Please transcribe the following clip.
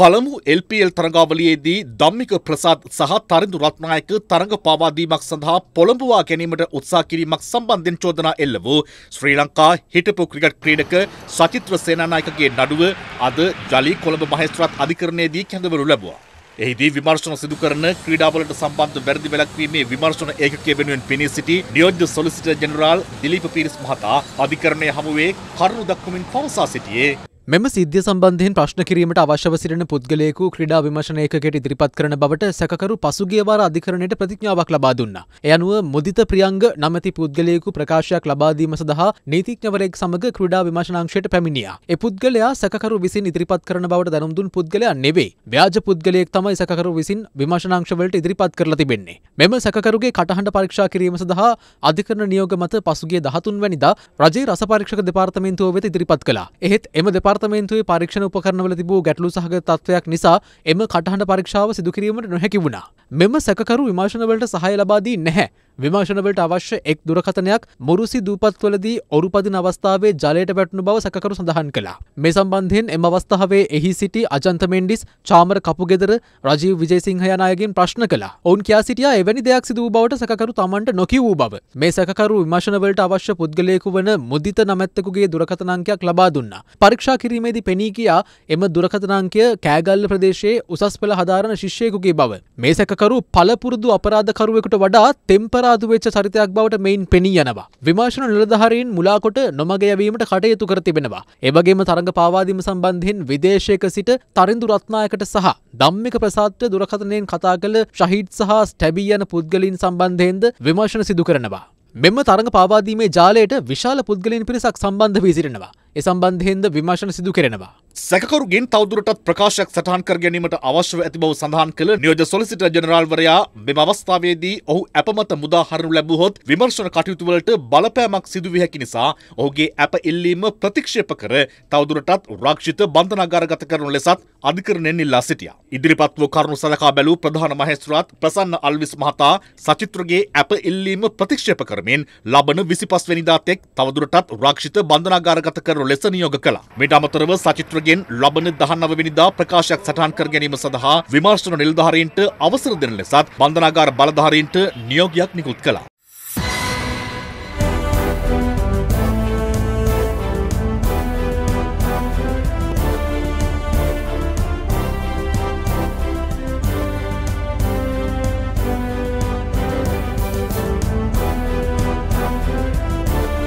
පළමු LPL තරගාවලියේදී ධම්මික ප්‍රසාද් සහ තරිඳු රත්නායක තරඟ පාවාදීමක් සඳහා පොළඹවා ගැනීමට උත්සා කිරීමක් සම්බන්ධෙන් චෝදනා එල්ල වූ ශ්‍රී ලංකා හිටපු ක්‍රිකට් ක්‍රීඩක සචිත්‍ර සේනානායකගේ නඩුව අද ජලි කොළඹ මහේස්ත්‍රාත් අධිකරණයේදී කැඳවනු ලැබුවා. එහිදී විමර්ශන සිදු කරන ක්‍රීඩාවලට සම්බන්ධ වැරදි වැළැක්වීමේ විමර්ශන ඒකකය වෙනුවෙන් පෙනී සිටි නියෝජ්‍ය සොලිසිටර් ජෙනරාල් දිලීප පීරිස් මහතා අධිකරණය හමුවේ කරුණු දක්වමින් පවසා සිටියේ මෙම සිද්ධිය සම්බන්ධයෙන් ප්‍රශ්න කිරීමට අවශ්‍යව සිටින පුද්ගලයෙකු ක්‍රීඩා විමර්ශන ඒකකයට ඉදිරිපත් කරන බවට සැකකරු පසුගිය වාර අධිකරණයට ප්‍රතිඥාවක් ලබා දුන්නා. ඒ අනුව මුදිත ප්‍රියංග නැමැති පුද්ගලයෙකු ප්‍රකාශයක් ලබා දීම සඳහා නීතිඥවරයෙක් සමග ක්‍රීඩා විමර්ශනාංශයට පැමිණියා. ඒ පුද්ගලයා සැකකරු විසින් ඉදිරිපත් කරන බවට දැනුම් දුන් පුද්ගලයා නෙවෙයි. ව්‍යාජ පුද්ගලයෙක් තමයි සැකකරු විසින් විමර්ශනාංශ වලට ඉදිරිපත් කරලා තිබෙන්නේ. මෙම සැකකරුගේ කටහඬ පරීක්ෂා කිරීම සඳහා අධිකරණ නියෝග මත පසුගිය 13 වැනිදා රජයේ රස පරීක්ෂක දෙපාර්තමේන්තුව වෙත ඉදිරිපත් කළා. එහෙත් එම දෙපාර්තමේන්තුව දෙපාර්තමේන්තුවේ පරීක්ෂණ උපකරණවල තිබූ ගැටලු සහගත තත්ත්වයක් නිසා එම කටහඬ පරීක්ෂාව සිදු කිරීමට නොහැකි වුණා. මෙම සැකකරු විමර්ශනවලට සහාය ලබා දී නැහැ. විමර්ශනවලට අවශ්‍ය එක් දුරකථනයක් මුරුසි දූපත්වලදී ඔරුපදින අවස්ථාවේ ජලයට වැටුණු බව සැකකරු සඳහන් කළා. මේ සම්බන්ධයෙන් එම අවස්ථාවේ එහි සිටි අජන්ත මෙන්ඩිස්, චාමර කපුගෙදර, රජීව් විජේසිංහ යන අයගෙන් ප්‍රශ්න කළා. ඔවුන් කියා සිටියා එවැනි දෙයක් සිදු වූ බවට සැකකරු තමන්ට නොකිය වූ බව. මේ සැකකරු විමර්ශනවලට අවශ්‍ය පුද්ගලයෙකු වන මුදිත නමැත්තකුගේ දුරකථනාංකයක් ලබා දුන්නා. පරීක්ෂා කිරීමේදී පෙනී කියා එම දුරකථනාංකය කෑගල්ල ප්‍රදේශයේ උසස් පෙළ හදාරන ශිෂ්‍යයෙකුගේ බව. මේ සැකකරු පළපුරුදු අපරාධකරුවෙකුට වඩා තෙම්පර අන්තරාදු වෙච්ච චරිතයක් බවට මෙයින් පෙනී යනවා. විමර්ශන නිලධාරීන් මුලාකොට නොමග යැවීමට කටයුතු කර තිබෙනවා. එවැගේම තරඟ පාවාදීම සම්බන්ධයෙන් විදේශයක සිට තරිඳු රත්නායකට සහ ධම්මික ප්‍රසාද්ට දුරකථනයෙන් කතා කළ ශහීඩ් සහ ස්ටැබී යන පුද්ගලීන් සම්බන්ධයෙන්ද විමර්ශන සිදු කරනවා. මෙම තරඟ පාවාදීමේ ජාලයට විශාල පුද්ගලින් පිරිසක් සම්බන්ධ වී සිටිනවා. ඒ සම්බන්ධයෙන්ද විමර්ශන සිදු කරනවා. සැකරුගෙන් තවදුරටත් ප්‍රකාශයක් සටහන් කර ගැනීමට අවශ්‍යව ඇති බව සඳහන් කළ නියෝජ සොලිසිටර් ජෙනරාල්වරයා මෙම අවස්ථාවේදී ඔහු අපමත මුදාහරණු ලැබුවහොත් විමර්ශන කටයුතුවලට බලපෑමක් සිදුවිය හැකි නිසා ඔහුගේ අප ඉල්ලීම ප්‍රතික්ෂේප කර තවදුරටත් රක්ෂිත බන්ධනාගාරගත කරනු ලෙසත් අධිකරණයෙන් ඉල්ලා සිටියා. ඉදිරිපත් වූ කරුණු සලකා බැලූ ප්‍රධාන මහේස්ත්‍රාත් ප්‍රසන්න අල්විස් මහතා සචිත්‍රගේ ඇප ඉල්ලීම ප්‍රතික්ෂේප කරමින් ලබන 25 වෙනිදා තෙක් තවදුරටත් රක්ෂිත බන්ධනාගාරගත කරන ලෙස නියෝග කළා. මීට අමතරව සචිත්‍රගෙන් ලබන 19 වෙනිදා ප්‍රකාශයක් සටහන් කර ගැනීම සඳහා විමර්ශන නිලධාරීන්ට අවසර දෙන ලෙසත් බන්ධනාගාර බලධාරීන්ට නියෝගයක් නිකුත් කළා.